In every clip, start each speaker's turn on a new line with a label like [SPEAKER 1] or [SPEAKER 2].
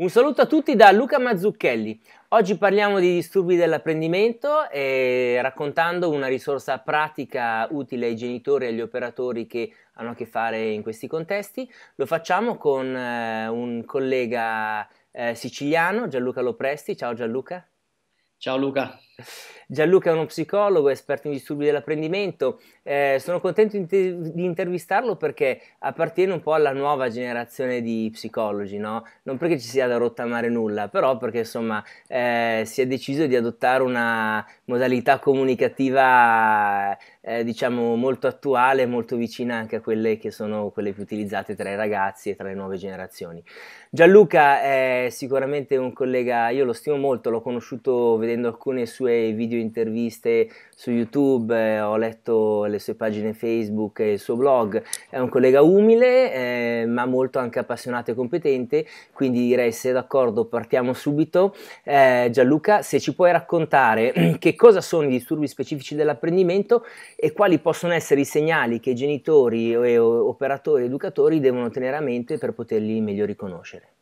[SPEAKER 1] Un saluto a tutti da Luca Mazzucchelli. Oggi parliamo di disturbi dell'apprendimento e eh, raccontando una risorsa pratica utile ai genitori e agli operatori che hanno a che fare in questi contesti. Lo facciamo con eh, un collega eh, siciliano, Gianluca Lopresti. Ciao Gianluca. Ciao Luca. Gianluca è uno psicologo, esperto in disturbi dell'apprendimento. Eh, sono contento di, te- di, intervistarlo perché appartiene un po' alla nuova generazione di psicologi, no? Non perché ci sia da rottamare nulla, però perché insomma eh, si è deciso di adottare una modalità comunicativa eh, diciamo molto attuale, molto vicina anche a quelle che sono quelle più utilizzate tra i ragazzi e tra le nuove generazioni. Gianluca è sicuramente un collega, io lo stimo molto, l'ho conosciuto vedendo alcune sue sue video interviste su YouTube, eh, ho letto le sue pagine Facebook e il suo blog. È un collega umile, eh, ma molto anche appassionato e competente, quindi direi se è d'accordo partiamo subito. Eh, Gianluca, se ci puoi raccontare che cosa sono i disturbi specifici dell'apprendimento e quali possono essere i segnali che i genitori, o, operatori, educatori devono tenere a mente per poterli meglio riconoscere.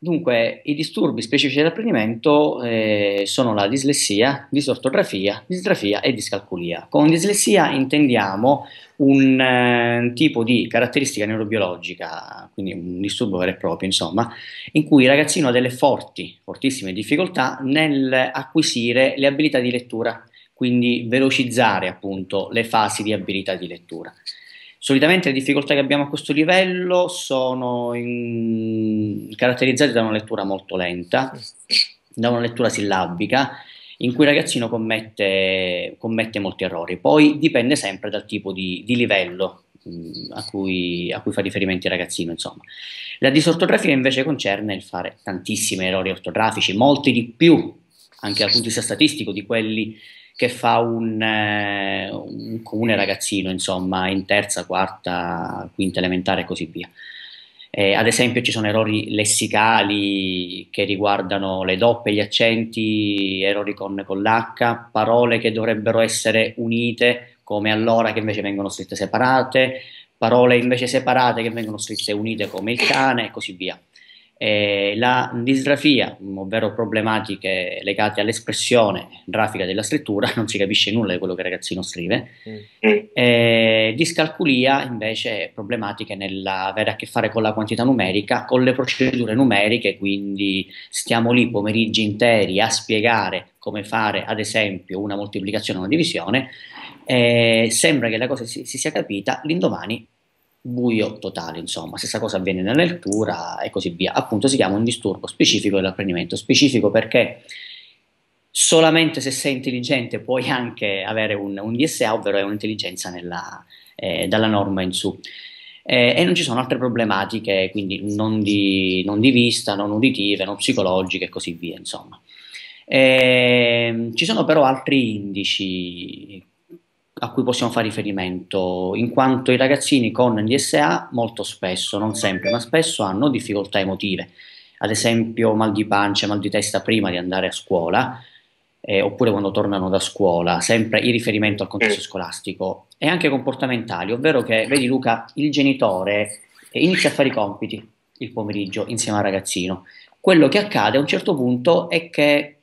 [SPEAKER 2] Dunque, i disturbi specifici dell'apprendimento eh, sono la dislessia, disortografia, distrafia e discalculia. Con dislessia intendiamo un eh, tipo di caratteristica neurobiologica, quindi un disturbo vero e proprio, insomma, in cui il ragazzino ha delle forti, fortissime difficoltà nel acquisire le abilità di lettura, quindi velocizzare appunto le fasi di abilità di lettura. Solitamente le difficoltà che abbiamo a questo livello sono in... caratterizzate da una lettura molto lenta, da una lettura sillabica, in cui il ragazzino commette, commette molti errori. Poi dipende sempre dal tipo di, di livello mm, a cui, a cui, fa riferimento il ragazzino, insomma. La disortografia invece concerne il fare tantissimi errori ortografici, molti di più anche dal punto di vista statistico di quelli che fa un, eh, un comune ragazzino, insomma, in terza, quarta, quinta elementare e così via. Eh, ad esempio ci sono errori lessicali che riguardano le doppie, gli accenti, errori con, con l'H, parole che dovrebbero essere unite come allora che invece vengono scritte separate, parole invece separate che vengono scritte unite come il cane e così via. Eh, la disgrafia, ovvero problematiche legate all'espressione grafica della scrittura, non si capisce nulla di quello che il ragazzino scrive. Mm. Eh, discalculia, invece, problematiche nell'avere a che fare con la quantità numerica, con le procedure numeriche, quindi stiamo lì pomeriggi interi a spiegare come fare, ad esempio, una moltiplicazione o una divisione. Eh, sembra che la cosa si, si sia capita, l'indomani buio totale, insomma, stessa cosa avviene nella lettura e così via. Appunto si chiama un disturbo specifico dell'apprendimento, specifico perché solamente se sei intelligente puoi anche avere un, un DSA, ovvero è un'intelligenza nella, eh, dalla norma in su. Eh, e non ci sono altre problematiche, quindi non di, non di, vista, non uditive, non psicologiche e così via, insomma. Eh, ci sono però altri indici a cui possiamo fare riferimento, in quanto i ragazzini con DSA molto spesso, non sempre, ma spesso hanno difficoltà emotive, ad esempio mal di pancia, mal di testa prima di andare a scuola, eh, oppure quando tornano da scuola, sempre in riferimento al contesto scolastico, e anche comportamentali, ovvero che, vedi Luca, il genitore eh, inizia a fare i compiti il pomeriggio insieme al ragazzino. Quello che accade a un certo punto è che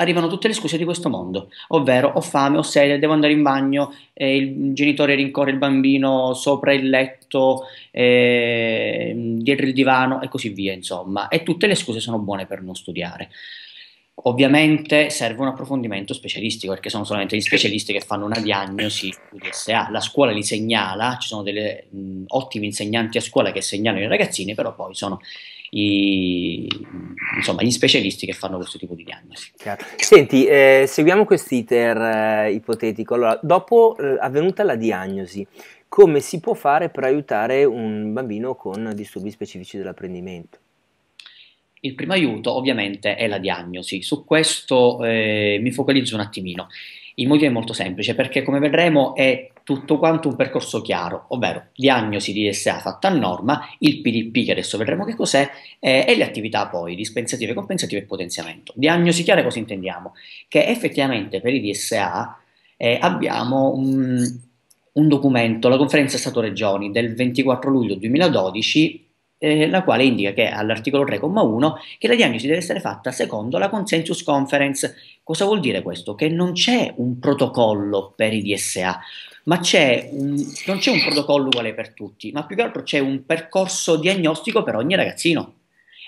[SPEAKER 2] arrivano tutte le scuse di questo mondo, ovvero ho fame, ho sete, devo andare in bagno, eh, il genitore rincorre il bambino sopra il letto, eh, dietro il divano e così via, insomma. E tutte le scuse sono buone per non studiare. Ovviamente serve un approfondimento specialistico perché sono solamente gli specialisti che fanno una diagnosi UDSA, La scuola li segnala, ci sono delle ottimi insegnanti a scuola che segnalano i ragazzini, però poi sono i, insomma, gli specialisti che fanno questo tipo di diagnosi.
[SPEAKER 1] Chiaro. Senti, eh, seguiamo quest'iter eh, ipotetico. Allora, dopo eh, avvenuta la diagnosi, come si può fare per aiutare un bambino con disturbi specifici dell'apprendimento?
[SPEAKER 2] Il primo aiuto ovviamente è la diagnosi, su questo eh, mi focalizzo un attimino. Il motivo è molto semplice perché come vedremo è tutto quanto un percorso chiaro, ovvero diagnosi di DSA fatta a norma, il PDP che adesso vedremo che cos'è eh, e le attività poi dispensative, compensative e potenziamento. Diagnosi chiara cosa intendiamo? Che effettivamente per i DSA eh, abbiamo un, un, documento, la conferenza Stato-Regioni del 24 luglio 2012 eh, la quale indica che all'articolo 3,1 che la diagnosi deve essere fatta secondo la consensus conference. Cosa vuol dire questo? Che non c'è un protocollo per i DSA ma c'è un, non c'è un protocollo uguale per tutti, ma più che altro c'è un percorso diagnostico per ogni ragazzino.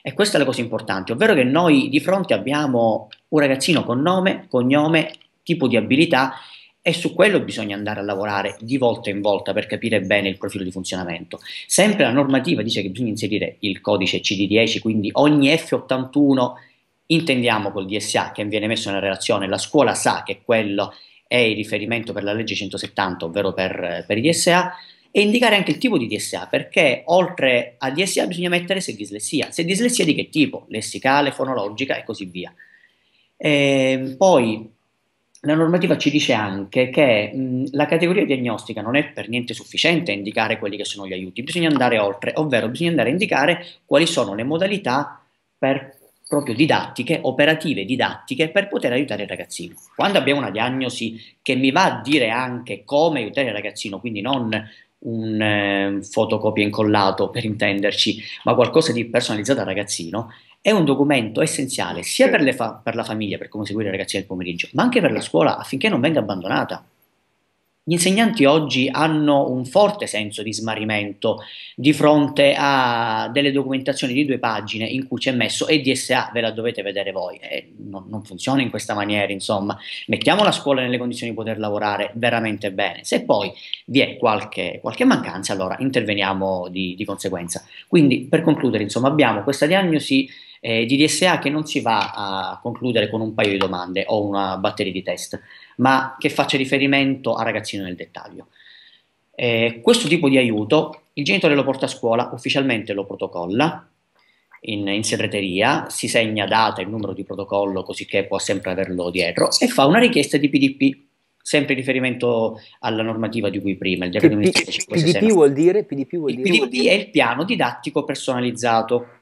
[SPEAKER 2] E questa è la cosa importante, ovvero che noi di fronte abbiamo un ragazzino con nome, cognome, tipo di abilità e su quello bisogna andare a lavorare di volta in volta per capire bene il profilo di funzionamento. Sempre la normativa dice che bisogna inserire il codice CD10, quindi ogni F81 intendiamo col DSA che viene messo nella relazione, la scuola sa che quello è il riferimento per la legge 170, ovvero per, per i DSA, e indicare anche il tipo di DSA, perché oltre a DSA bisogna mettere se dislessia, se dislessia di che tipo, lessicale, fonologica e così via. E ehm, poi la normativa ci dice anche che mh, la categoria diagnostica non è per niente sufficiente a indicare quelli che sono gli aiuti, bisogna andare oltre, ovvero bisogna andare a indicare quali sono le modalità per proprio didattiche, operative didattiche per poter aiutare il ragazzino. Quando abbiamo una diagnosi che mi va a dire anche come aiutare il ragazzino, quindi non un eh, fotocopia incollato per intenderci, ma qualcosa di personalizzato al ragazzino, è un documento essenziale sia per, fa- per la famiglia per come seguire il ragazzino nel pomeriggio, ma anche per la scuola affinché non venga abbandonata. Gli insegnanti oggi hanno un forte senso di smarrimento di fronte a delle documentazioni di due pagine in cui c'è messo EDSA, ve la dovete vedere voi, eh, non, non, funziona in questa maniera, insomma, mettiamo la scuola nelle condizioni di poter lavorare veramente bene, se poi vi è qualche, qualche mancanza allora interveniamo di, di conseguenza. Quindi per concludere, insomma, abbiamo questa diagnosi eh, DSA che non si va a concludere con un paio di domande o una batteria di test, ma che faccia riferimento a ragazzino nel dettaglio. Eh, questo tipo di aiuto il genitore lo porta a scuola, ufficialmente lo protocolla in, in segreteria, si segna data e numero di protocollo così che può sempre averlo dietro e fa una richiesta di PDP sempre in riferimento alla normativa di cui prima, il decreto PDP, PDP vuol
[SPEAKER 1] dire? PDP vuol dire? PDP è il
[SPEAKER 2] piano didattico personalizzato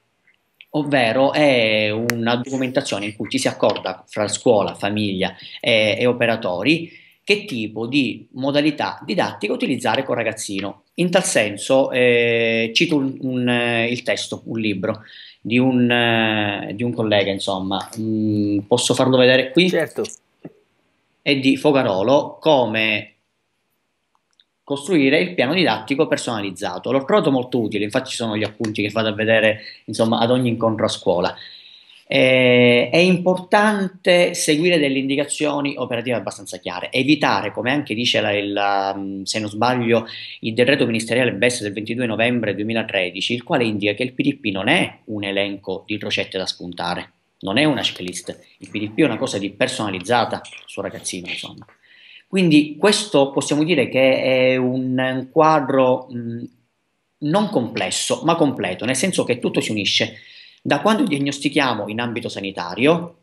[SPEAKER 2] ovvero è una documentazione in cui ci si accorda fra scuola, famiglia e, e operatori che tipo di modalità didattica utilizzare col ragazzino. In tal senso eh, cito un, un, eh, il testo, un libro di un, eh, di un collega, insomma, mm, posso farlo vedere qui? Certo. È di Fogarolo come costruire il piano didattico personalizzato. L'ho trovato molto utile, infatti ci sono gli appunti che vado a vedere insomma, ad ogni incontro a scuola. Eh, è importante seguire delle indicazioni operative abbastanza chiare, evitare, come anche dice la, il, um, se non sbaglio il decreto ministeriale BES del 22 novembre 2013, il quale indica che il PDP non è un elenco di ricette da spuntare, non è una checklist, il PDP è una cosa di personalizzata sul ragazzino, insomma. Quindi questo possiamo dire che è un quadro non complesso, ma completo, nel senso che tutto si unisce. Da quando diagnostichiamo in ambito sanitario,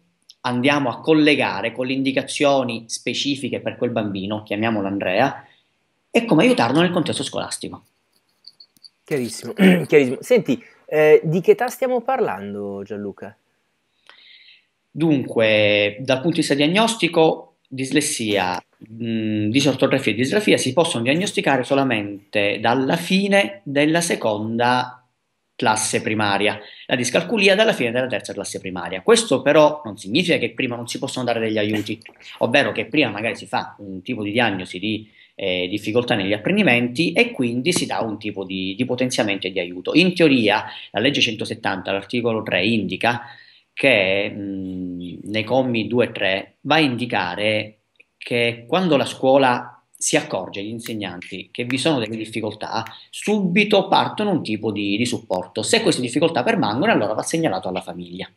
[SPEAKER 2] andiamo a collegare con le indicazioni specifiche per quel bambino, chiamiamolo Andrea, e come aiutarlo nel contesto scolastico. Chiarissimo, chiarissimo. Senti,
[SPEAKER 1] eh, di che età stiamo
[SPEAKER 2] parlando Gianluca? Dunque, dal punto di vista diagnostico, dislessia, mh, mm, disortografia e disgrafia si possono diagnosticare solamente dalla fine della seconda classe primaria, la discalculia dalla fine della terza classe primaria. Questo però non significa che prima non si possono dare degli aiuti, ovvero che prima magari si fa un tipo di diagnosi di eh, difficoltà negli apprendimenti e quindi si dà un tipo di, di potenziamento e di aiuto. In teoria la legge 170, l'articolo 3 indica che mh, nei commi 2 e 3 va a indicare che quando la scuola si accorge gli insegnanti che vi sono delle difficoltà, subito partono un tipo di, di, supporto. Se queste difficoltà permangono, allora va segnalato alla famiglia.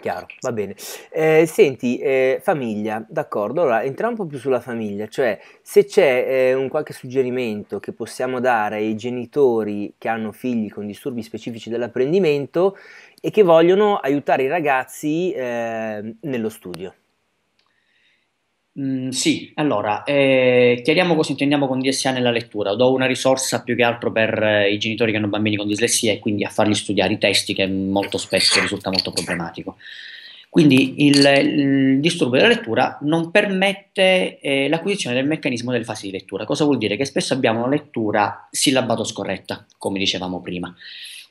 [SPEAKER 1] Chiaro, va bene. Eh, senti, eh, famiglia, d'accordo, allora entriamo un po' più sulla famiglia, cioè se c'è eh, un qualche suggerimento che possiamo dare ai genitori che hanno figli con disturbi specifici dell'apprendimento, e che vogliono aiutare i ragazzi eh, nello studio.
[SPEAKER 2] Mm, sì, allora, eh, chiariamo cosa intendiamo con DSA nella lettura. Do una risorsa più che altro per eh, i genitori che hanno bambini con dislessia e quindi a fargli studiare i testi che molto spesso risulta molto problematico. Quindi il, il disturbo della lettura non permette eh, l'acquisizione del meccanismo delle fasi di lettura. Cosa vuol dire? Che spesso abbiamo una lettura sillabato scorretta, come dicevamo prima.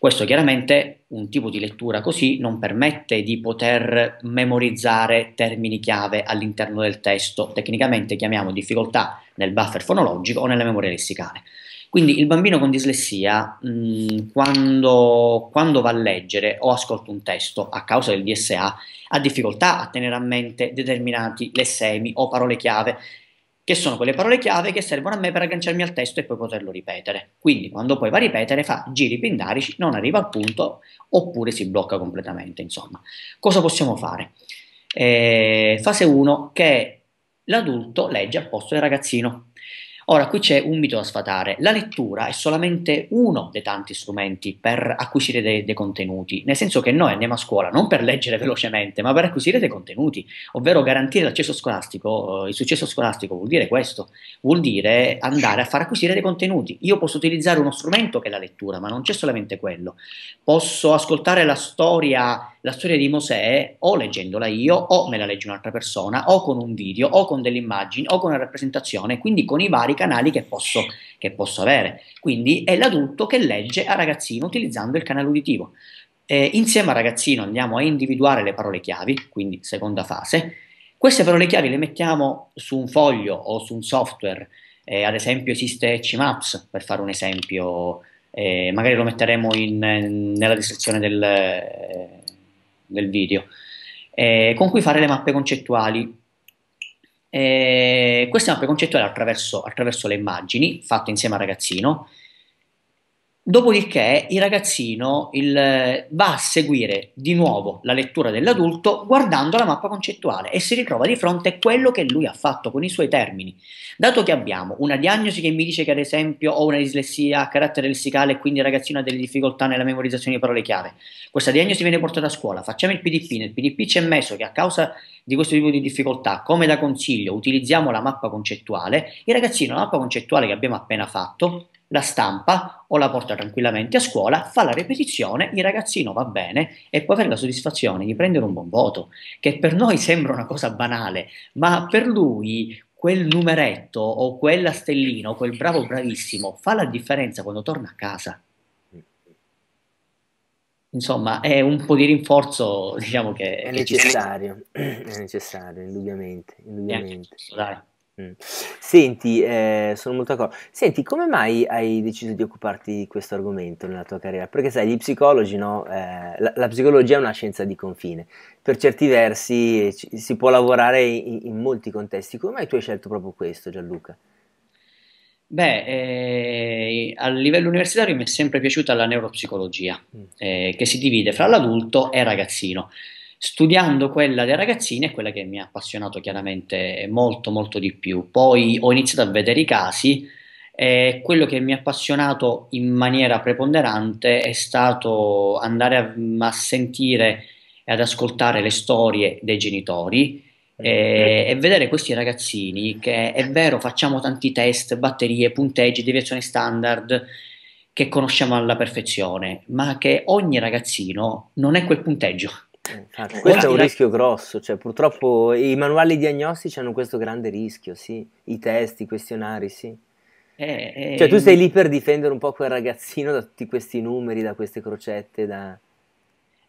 [SPEAKER 2] Questo chiaramente un tipo di lettura così non permette di poter memorizzare termini chiave all'interno del testo, tecnicamente chiamiamo difficoltà nel buffer fonologico o nella memoria lessicale. Quindi il bambino con dislessia, mh, mm, quando, quando, va a leggere o ascolta un testo a causa del DSA, ha difficoltà a tenere a mente determinati lessemi o parole chiave che sono quelle parole chiave che servono a me per agganciarmi al testo e poi poterlo ripetere. Quindi quando poi va a ripetere fa giri pindarici, non arriva al punto oppure si blocca completamente, insomma. Cosa possiamo fare? Eh, fase 1 che l'adulto legge al posto del ragazzino. Ora, qui c'è un mito da sfatare. La lettura è solamente uno dei tanti strumenti per acquisire dei, dei, contenuti, nel senso che noi andiamo a scuola non per leggere velocemente, ma per acquisire dei contenuti, ovvero garantire l'accesso scolastico. Eh, il successo scolastico vuol dire questo, vuol dire andare a far acquisire dei contenuti. Io posso utilizzare uno strumento che è la lettura, ma non c'è solamente quello. Posso ascoltare la storia la storia di Mosè o leggendola io o me la legge un'altra persona o con un video o con delle immagini o con una rappresentazione, quindi con i vari vari canali che posso, che posso avere. Quindi è l'adulto che legge a ragazzino utilizzando il canale uditivo. Eh, insieme al ragazzino andiamo a individuare le parole chiavi, quindi seconda fase. Queste parole chiavi le mettiamo su un foglio o su un software, eh, ad esempio esiste CMAPS per fare un esempio, eh, magari lo metteremo in, nella descrizione del, del video, eh, con cui fare le mappe concettuali eh, questa è una preconcettuale attraverso, attraverso le immagini, fatte insieme al ragazzino, Dopodiché il ragazzino il, va a seguire di nuovo la lettura dell'adulto guardando la mappa concettuale e si ritrova di fronte a quello che lui ha fatto con i suoi termini. Dato che abbiamo una diagnosi che mi dice che ad esempio ho una dislessia a carattere lessicale e quindi il ragazzino ha delle difficoltà nella memorizzazione di parole chiave, questa diagnosi viene portata a scuola, facciamo il PDP, nel PDP c'è messo che a causa di questo tipo di difficoltà, come da consiglio utilizziamo la mappa concettuale, il ragazzino la mappa concettuale che abbiamo appena fatto la stampa o la porta tranquillamente a scuola, fa la ripetizione, il ragazzino va bene e può avere la soddisfazione di prendere un buon voto, che per noi sembra una cosa banale, ma per lui quel numeretto o quella stellina o quel bravo bravissimo fa la differenza quando torna a casa. Insomma, è un po' di rinforzo, diciamo che è necessario, è necessario, indubbiamente,
[SPEAKER 1] indubbiamente. Dai. Senti, eh, sono molto d'accordo. Senti, come mai hai deciso di occuparti di questo argomento nella tua carriera? Perché sai, gli psicologi, no? Eh, la, la, psicologia è una scienza di confine. Per certi versi ci, si può lavorare in, in, molti contesti. Come mai tu hai scelto proprio questo, Gianluca?
[SPEAKER 2] Beh, eh, a livello universitario mi è sempre piaciuta la neuropsicologia, mm. Eh, che si divide fra l'adulto e il ragazzino studiando quella dei ragazzini è quella che mi ha appassionato chiaramente molto molto di più. Poi ho iniziato a vedere i casi e quello che mi ha appassionato in maniera preponderante è stato andare a, a sentire e ad ascoltare le storie dei genitori e, eh, eh, eh. e, vedere questi ragazzini che è vero facciamo tanti test, batterie, punteggi, deviazione standard che conosciamo alla perfezione, ma che ogni ragazzino non è quel punteggio. Infatti, questo è un rischio
[SPEAKER 1] grosso, cioè, purtroppo i manuali diagnostici hanno questo grande rischio, sì. i test, i questionari, sì. Eh, eh, cioè tu sei lì per difendere un po' quel ragazzino da tutti questi numeri, da queste crocette, da...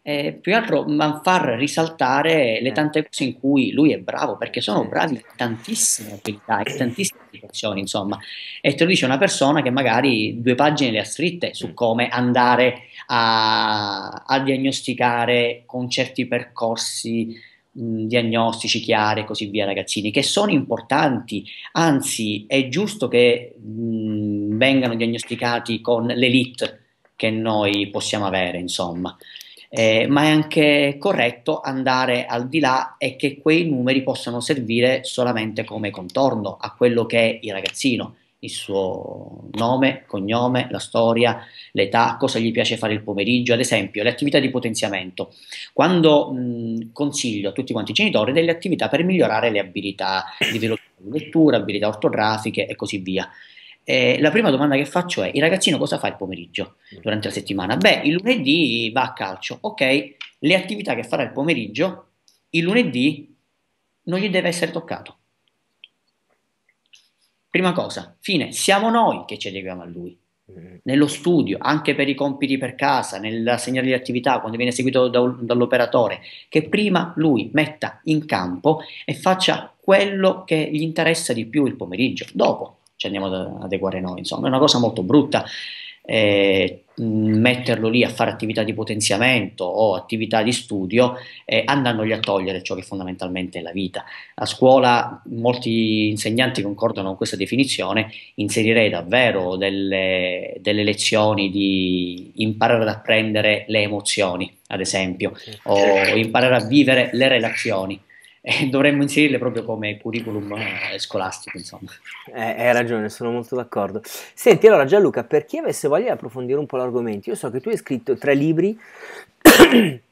[SPEAKER 2] Eh, più che altro far risaltare le eh. tante cose in cui lui è bravo, perché sono bravi tantissime abilità e tantissime situazioni, insomma. E te lo dice una persona che magari due pagine le ha scritte su mm. come andare a, a diagnosticare con certi percorsi mh, diagnostici chiari e così via ragazzini, che sono importanti, anzi è giusto che mh, vengano diagnosticati con l'elite che noi possiamo avere, insomma. Eh, ma è anche corretto andare al di là e che quei numeri possano servire solamente come contorno a quello che è il ragazzino il suo nome, cognome, la storia, l'età, cosa gli piace fare il pomeriggio, ad esempio le attività di potenziamento. Quando mh, consiglio a tutti quanti i genitori delle attività per migliorare le abilità di velocità di lettura, abilità ortografiche e così via. Eh, la prima domanda che faccio è: il ragazzino cosa fa il pomeriggio durante la settimana? Beh, il lunedì va a calcio. Ok, le attività che farà il pomeriggio, il lunedì non gli deve essere toccato Prima cosa, fine, siamo noi che ci adeguiamo a lui. Mm-hmm. Nello studio, anche per i compiti per casa, nella segnale di attività, quando viene seguito da, dall'operatore, che prima lui metta in campo e faccia quello che gli interessa di più il pomeriggio. Dopo ci andiamo ad adeguare noi, insomma, è una cosa molto brutta eh, metterlo lì a fare attività di potenziamento o attività di studio eh, andandogli a togliere ciò che fondamentalmente è la vita. A scuola molti insegnanti concordano con questa definizione, inserirei davvero delle, delle lezioni di imparare ad apprendere le emozioni, ad esempio, o imparare a vivere le relazioni eh, dovremmo inserirle proprio come curriculum eh, scolastico, insomma. Eh, hai ragione, sono molto d'accordo. Senti,
[SPEAKER 1] allora Gianluca, per chi avesse voglia di approfondire un po' l'argomento, io so che tu hai scritto tre libri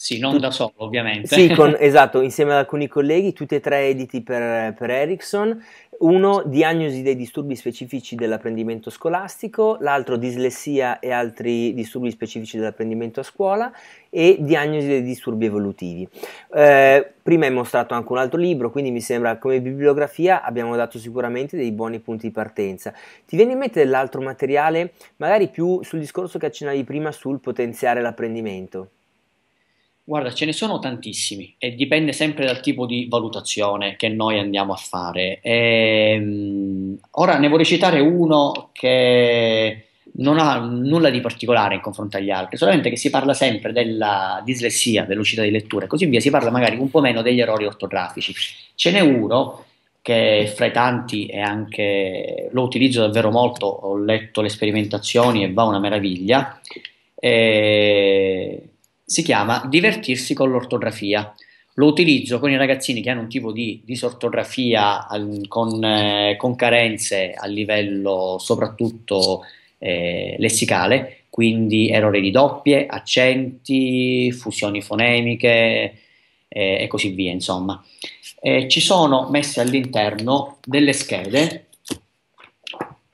[SPEAKER 2] Sì, non da solo, ovviamente. Sì, con,
[SPEAKER 1] esatto, insieme ad alcuni colleghi, tutti e tre editi per, per Ericsson. Uno, diagnosi dei disturbi specifici dell'apprendimento scolastico, l'altro dislessia e altri disturbi specifici dell'apprendimento a scuola e diagnosi dei disturbi evolutivi. Eh, prima hai mostrato anche un altro libro, quindi mi sembra come bibliografia abbiamo dato sicuramente dei buoni punti di partenza. Ti viene in mente dell'altro materiale, magari più sul discorso che accennavi prima sul potenziare l'apprendimento?
[SPEAKER 2] Guarda, ce ne sono tantissimi e dipende sempre dal tipo di valutazione che noi andiamo a fare. E, ehm, ora ne vorrei citare uno che non ha nulla di particolare in confronto agli altri, solamente che si parla sempre della dislessia, dell'uscita di lettura e così via, si parla magari un po' meno degli errori ortografici. Ce n'è uno che fra i tanti è anche, lo utilizzo davvero molto, ho letto le sperimentazioni e va una meraviglia. E eh, si chiama Divertirsi con l'ortografia. Lo utilizzo con i ragazzini che hanno un tipo di disortografia al, con, eh, con, carenze a livello soprattutto eh, lessicale, quindi errori di doppie, accenti, fusioni fonemiche eh, e così via, insomma. Eh, ci sono messe all'interno delle schede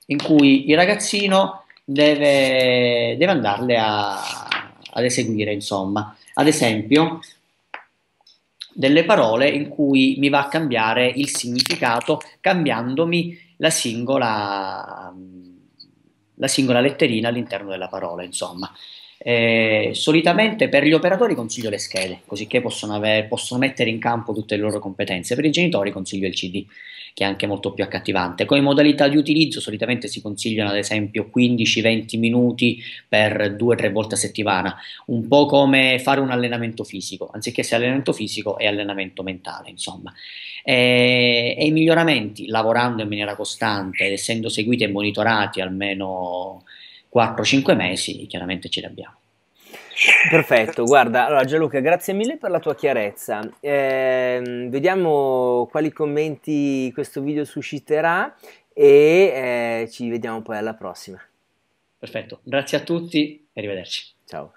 [SPEAKER 2] in cui il ragazzino deve, deve andarle a, ad eseguire, insomma. Ad esempio, delle parole in cui mi va a cambiare il significato cambiandomi la singola, la singola letterina all'interno della parola, insomma. Eh, solitamente per gli operatori consiglio le schede, così che possono, aver, possono, mettere in campo tutte le loro competenze. Per i genitori consiglio il CD, che è anche molto più accattivante. Come modalità di utilizzo solitamente si consigliano ad esempio 15-20 minuti per 2-3 volte a settimana, un po' come fare un allenamento fisico, anziché se allenamento fisico è allenamento mentale, insomma. Eh, e i miglioramenti, lavorando in maniera costante ed essendo seguiti e monitorati almeno 4-5 mesi chiaramente ce l'abbiamo. Perfetto,
[SPEAKER 1] guarda, allora Gianluca, grazie mille per la tua
[SPEAKER 2] chiarezza.
[SPEAKER 1] Eh, vediamo quali commenti questo video susciterà e eh, ci vediamo poi alla prossima.
[SPEAKER 2] Perfetto, grazie a tutti e arrivederci. Ciao.